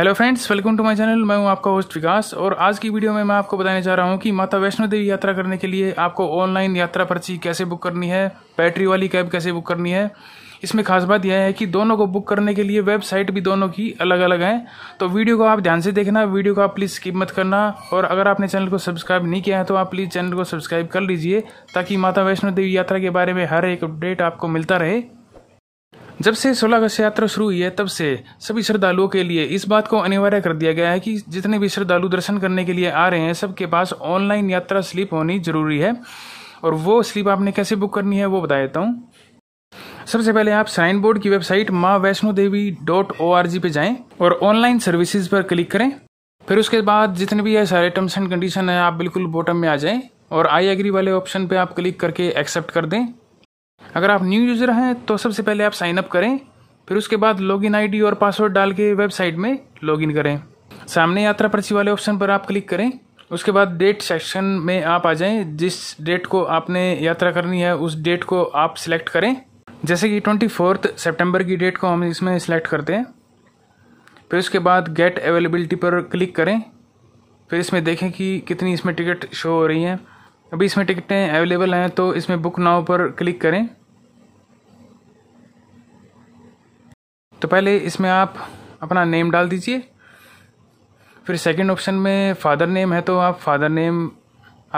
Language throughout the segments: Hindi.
hello friends welcome to my channel मैं हूं आपका होस्ट विकास और आज की वीडियो में मैं आपको बताने चाह रहा हूं कि माता वैष्णो देवी यात्रा करने के लिए आपको ऑनलाइन यात्रा पर्ची कैसे बुक करनी है बैटरी वाली कैब कैसे बुक करनी है इसमें खास बात यह है कि दोनों को बुक करने के लिए वेबसाइट भी दोनों की अलग अलग हैं तो वीडियो को आप ध्यान से देखना वीडियो को आप प्लीज़ स्किप मत करना और अगर आपने चैनल को सब्सक्राइब नहीं किया है तो आप प्लीज़ चैनल को सब्सक्राइब कर लीजिए ताकि माता वैष्णो देवी यात्रा के बारे में हर एक अपडेट आपको मिलता रहे जब से सोलह अगस्त यात्रा शुरू हुई है तब से सभी श्रद्धालुओं के लिए इस बात को अनिवार्य कर दिया गया है कि जितने भी श्रद्धालु दर्शन करने के लिए आ रहे हैं सबके पास ऑनलाइन यात्रा स्लिप होनी जरूरी है और वो स्लिप आपने कैसे बुक करनी है वो बता देता हूँ सबसे पहले आप श्राइन बोर्ड की website Maa Vaishno Devi dot O R G पे जाएँ और ऑनलाइन सर्विसेज पर क्लिक करें फिर उसके बाद जितने भी है सारे टर्म्स एंड कंडीशन है आप बिल्कुल बॉटम में आ जाएँ और आई एग्री वाले ऑप्शन पे आप क्लिक करके एक्सेप्ट कर दें अगर आप न्यू यूज़र हैं तो सबसे पहले आप साइन अप करें फिर उसके बाद लॉगिन आईडी और पासवर्ड डाल के वेबसाइट में लॉगिन करें सामने यात्रा पर्ची वाले ऑप्शन पर आप क्लिक करें उसके बाद डेट सेक्शन में आप आ जाएं जिस डेट को आपने यात्रा करनी है उस डेट को आप सिलेक्ट करें जैसे कि ट्वेंटी फोर्थ सेप्टेम्बर की डेट को हम इसमें सिलेक्ट करते हैं फिर उसके बाद गेट अवेलेबिलिटी पर क्लिक करें फिर इसमें देखें कि कितनी इसमें टिकट शो हो रही हैं अभी इसमें टिकटें अवेलेबल हैं तो इसमें बुक नाव पर क्लिक करें तो पहले इसमें आप अपना नेम डाल दीजिए फिर सेकंड ऑप्शन में फादर नेम है तो आप फादर नेम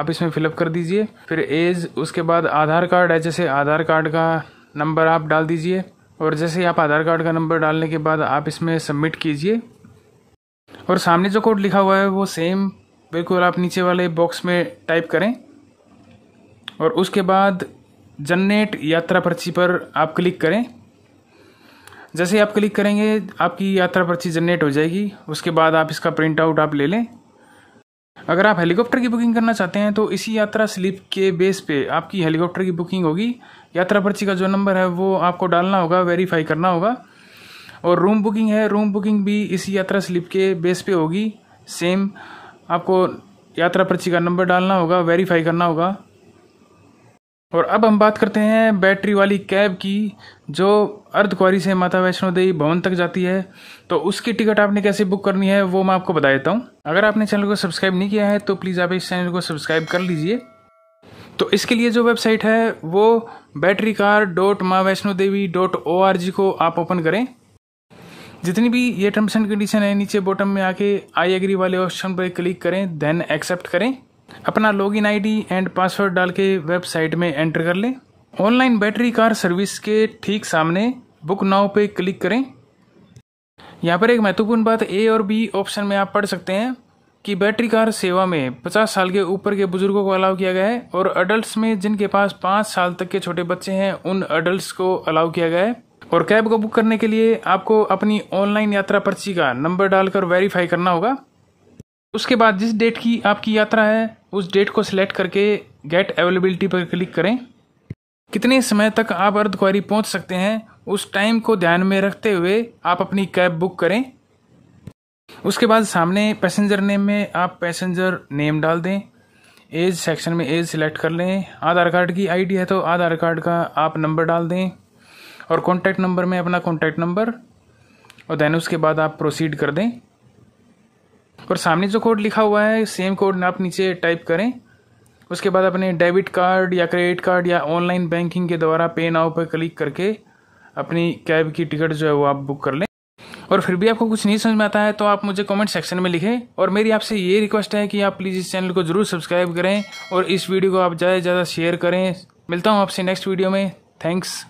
आप इसमें फिलअप कर दीजिए फिर एज उसके बाद आधार कार्ड है जैसे आधार कार्ड का नंबर आप डाल दीजिए और जैसे ही आप आधार कार्ड का नंबर डालने के बाद आप इसमें सबमिट कीजिए और सामने जो कोड लिखा हुआ है वो सेम बिल्कुल आप नीचे वाले बॉक्स में टाइप करें और उसके बाद जनरेट यात्रा पर्ची पर आप क्लिक करें जैसे आप क्लिक करेंगे आपकी यात्रा पर्ची जनरेट हो जाएगी उसके बाद आप इसका प्रिंट आउट आप ले लें अगर आप हेलीकॉप्टर की बुकिंग करना चाहते हैं तो इसी यात्रा स्लिप के बेस पे आपकी हेलीकॉप्टर की बुकिंग होगी यात्रा पर्ची का जो नंबर है वो आपको डालना होगा वेरीफाई करना होगा और रूम बुकिंग है रूम बुकिंग भी इसी यात्रा स्लिप के बेस पे होगी सेम आपको यात्रा पर्ची का नंबर डालना होगा वेरीफाई करना होगा और अब हम बात करते हैं बैटरी वाली कैब की जो अर्धकुआरी से माता वैष्णो देवी भवन तक जाती है तो उसकी टिकट आपने कैसे बुक करनी है वो मैं आपको बता देता हूँ अगर आपने चैनल को सब्सक्राइब नहीं किया है तो प्लीज़ आप इस चैनल को सब्सक्राइब कर लीजिए तो इसके लिए जो वेबसाइट है वो battery car dot Maa Vaishno Devi dot O R G को आप ओपन करें जितनी भी ये टर्म्स एंड कंडीशन है नीचे बॉटम में आके आई एग्री वाले ऑप्शन पर क्लिक करें देन एक्सेप्ट करें अपना लॉगिन आईडी एंड पासवर्ड डाल के वेबसाइट में एंटर कर लें ऑनलाइन बैटरी कार सर्विस के ठीक सामने बुक नाव पे क्लिक करें यहाँ पर एक महत्वपूर्ण बात ए और बी ऑप्शन में आप पढ़ सकते हैं कि बैटरी कार सेवा में 50 साल के ऊपर के बुजुर्गों को अलाउ किया गया है और अडल्ट में जिनके पास 5 साल तक के छोटे बच्चे हैं उन अडल्ट को अलाउ किया गया है और कैब को बुक करने के लिए आपको अपनी ऑनलाइन यात्रा पर्ची का नंबर डालकर वेरीफाई करना होगा उसके बाद जिस डेट की आपकी यात्रा है उस डेट को सिलेक्ट करके गेट अवेलेबिलिटी पर क्लिक करें कितने समय तक आप अर्ध क्वारी पहुँच सकते हैं उस टाइम को ध्यान में रखते हुए आप अपनी कैब बुक करें उसके बाद सामने पैसेंजर नेम में आप पैसेंजर नेम डाल दें एज सेक्शन में एज सिलेक्ट कर लें आधार कार्ड की आईडी है तो आधार कार्ड का आप नंबर डाल दें और कॉन्टैक्ट नंबर में अपना कॉन्टैक्ट नंबर और देन उसके बाद आप प्रोसीड कर दें और सामने जो कोड लिखा हुआ है सेम कोड आप नीचे टाइप करें उसके बाद अपने डेबिट कार्ड या क्रेडिट कार्ड या ऑनलाइन बैंकिंग के द्वारा पे नाउ पर क्लिक करके अपनी कैब की टिकट जो है वो आप बुक कर लें और फिर भी आपको कुछ नहीं समझ में आता है तो आप मुझे कमेंट सेक्शन में लिखें और मेरी आपसे ये रिक्वेस्ट है कि आप प्लीज़ इस चैनल को ज़रूर सब्सक्राइब करें और इस वीडियो को आप ज़्यादा से ज़्यादा शेयर करें मिलता हूँ आपसे नेक्स्ट वीडियो में थैंक्स